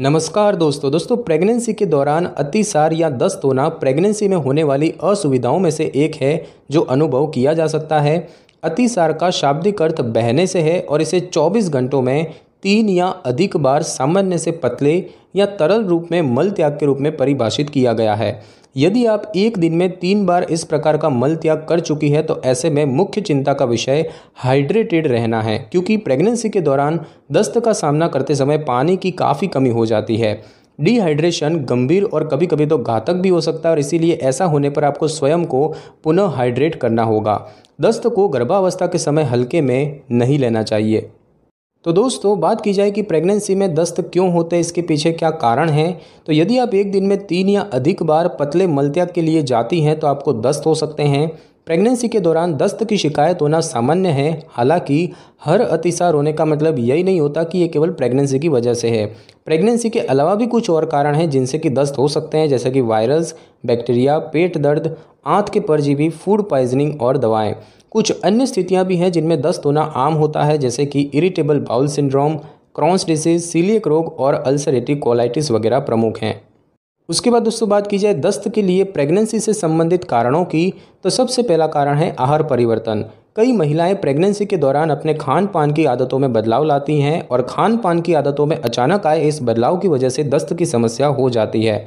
नमस्कार दोस्तों दोस्तों प्रेगनेंसी के दौरान अतिसार या दस्त होना प्रेगनेंसी में होने वाली असुविधाओं में से एक है जो अनुभव किया जा सकता है अतिसार का शाब्दिक अर्थ बहने से है और इसे 24 घंटों में तीन या अधिक बार सामान्य से पतले या तरल रूप में मल त्याग के रूप में परिभाषित किया गया है यदि आप एक दिन में तीन बार इस प्रकार का मल त्याग कर चुकी है तो ऐसे में मुख्य चिंता का विषय हाइड्रेटेड रहना है क्योंकि प्रेगनेंसी के दौरान दस्त का सामना करते समय पानी की काफ़ी कमी हो जाती है डिहाइड्रेशन गंभीर और कभी कभी तो घातक भी हो सकता है और इसीलिए ऐसा होने पर आपको स्वयं को पुनः हाइड्रेट करना होगा दस्त को गर्भावस्था के समय हल्के में नहीं लेना चाहिए तो दोस्तों बात की जाए कि प्रेगनेंसी में दस्त क्यों होते हैं इसके पीछे क्या कारण है तो यदि आप एक दिन में तीन या अधिक बार पतले मलत्याग के लिए जाती हैं तो आपको दस्त हो सकते हैं प्रेगनेंसी के दौरान दस्त की शिकायत होना सामान्य है हालांकि हर अतिसार होने का मतलब यही नहीं होता कि ये केवल प्रेगनेंसी की वजह से है प्रेगनेंसी के अलावा भी कुछ और कारण हैं जिनसे कि दस्त हो सकते हैं जैसे कि वायरस बैक्टीरिया पेट दर्द आंत के परजीवी फूड पॉइजनिंग और दवाएं कुछ अन्य स्थितियां भी हैं जिनमें दस्त होना आम होता है जैसे कि irritable bowel syndrome Crohn's disease coeliac रोग और अल्सरेटिव कोलाइटिस वगैरह प्रमुख हैं उसके बाद दोस्तों बात की जाए दस्त के लिए प्रेगनेंसी से संबंधित कारणों की तो सबसे पहला कारण है आहार परिवर्तन कई महिलाएं प्रेगनेंसी के दौरान अपने खान पान की आदतों में बदलाव लाती हैं और खान पान की आदतों में अचानक आए इस बदलाव की वजह से दस्त की समस्या हो जाती है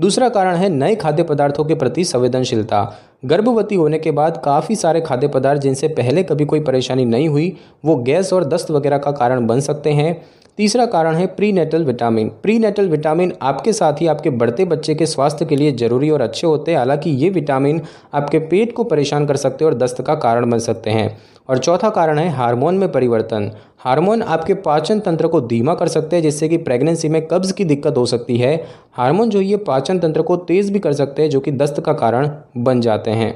दूसरा कारण है नए खाद्य पदार्थों के प्रति संवेदनशीलता गर्भवती होने के बाद काफ़ी सारे खाद्य पदार्थ जिनसे पहले कभी कोई परेशानी नहीं हुई वो गैस और दस्त वगैरह का कारण बन सकते हैं तीसरा कारण है prenatal vitamin prenatal vitamin आपके साथ ही आपके बढ़ते बच्चे के स्वास्थ्य के लिए ज़रूरी और अच्छे होते हैं हालांकि ये विटामिन आपके पेट को परेशान कर सकते हैं और दस्त का कारण बन सकते हैं और चौथा कारण है हार्मोन में परिवर्तन हार्मोन आपके पाचन तंत्र को धीमा कर सकते हैं जिससे कि प्रेगनेंसी में कब्ज़ की दिक्कत हो सकती है हार्मोन जो ये पाचन तंत्र को तेज़ भी कर सकते हैं जो कि दस्त का कारण बन जाते हैं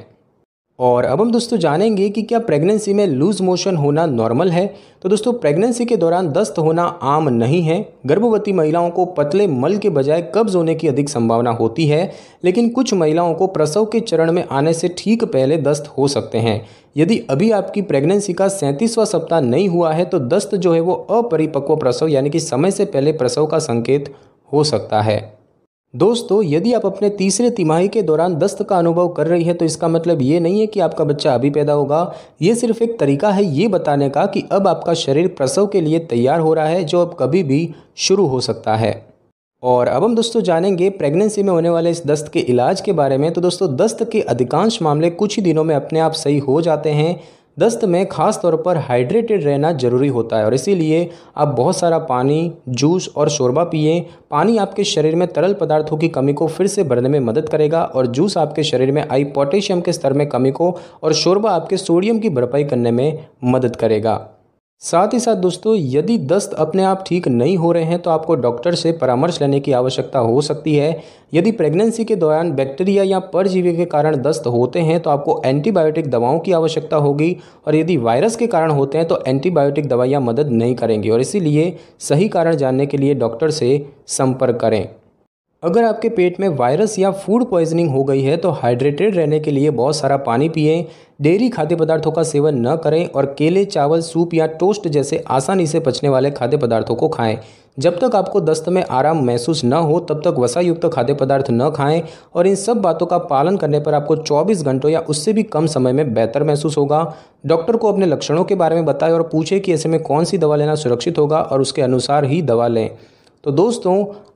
और अब हम दोस्तों जानेंगे कि क्या प्रेगनेंसी में लूज मोशन होना नॉर्मल है तो दोस्तों प्रेगनेंसी के दौरान दस्त होना आम नहीं है गर्भवती महिलाओं को पतले मल के बजाय कब्ज होने की अधिक संभावना होती है लेकिन कुछ महिलाओं को प्रसव के चरण में आने से ठीक पहले दस्त हो सकते हैं यदि अभी आपकी प्रेगनेंसी का सैंतीसवां सप्ताह नहीं हुआ है तो दस्त जो है वो अपरिपक्व प्रसव यानी कि समय से पहले प्रसव का संकेत हो सकता है दोस्तों यदि आप अपने तीसरे तिमाही के दौरान दस्त का अनुभव कर रही हैं तो इसका मतलब ये नहीं है कि आपका बच्चा अभी पैदा होगा ये सिर्फ एक तरीका है ये बताने का कि अब आपका शरीर प्रसव के लिए तैयार हो रहा है जो अब कभी भी शुरू हो सकता है और अब हम दोस्तों जानेंगे प्रेगनेंसी में होने वाले इस दस्त के इलाज के बारे में तो दोस्तों दस्त के अधिकांश मामले कुछ ही दिनों में अपने आप सही हो जाते हैं दस्त में ख़ास तौर पर हाइड्रेटेड रहना ज़रूरी होता है और इसीलिए आप बहुत सारा पानी जूस और शोरबा पिए पानी आपके शरीर में तरल पदार्थों की कमी को फिर से भरने में मदद करेगा और जूस आपके शरीर में आई पोटेशियम के स्तर में कमी को और शोरबा आपके सोडियम की भरपाई करने में मदद करेगा साथ ही साथ दोस्तों यदि दस्त अपने आप ठीक नहीं हो रहे हैं तो आपको डॉक्टर से परामर्श लेने की आवश्यकता हो सकती है यदि प्रेगनेंसी के दौरान बैक्टीरिया या परजीवी के कारण दस्त होते हैं तो आपको एंटीबायोटिक दवाओं की आवश्यकता होगी और यदि वायरस के कारण होते हैं तो एंटीबायोटिक दवाइयाँ मदद नहीं करेंगी और इसीलिए सही कारण जानने के लिए डॉक्टर से संपर्क करें अगर आपके पेट में वायरस या फूड पॉइजनिंग हो गई है तो हाइड्रेटेड रहने के लिए बहुत सारा पानी पिए डेयरी खाद्य पदार्थों का सेवन न करें और केले चावल सूप या टोस्ट जैसे आसानी से पचने वाले खाद्य पदार्थों को खाएं जब तक आपको दस्त में आराम महसूस न हो तब तक वसायुक्त खाद्य पदार्थ न खाएं और इन सब बातों का पालन करने पर आपको 24 घंटों या उससे भी कम समय में बेहतर महसूस होगा डॉक्टर को अपने लक्षणों के बारे में बताएं और पूछें कि ऐसे में कौन सी दवा लेना सुरक्षित होगा और उसके अनुसार ही दवा लें तो दोस्तों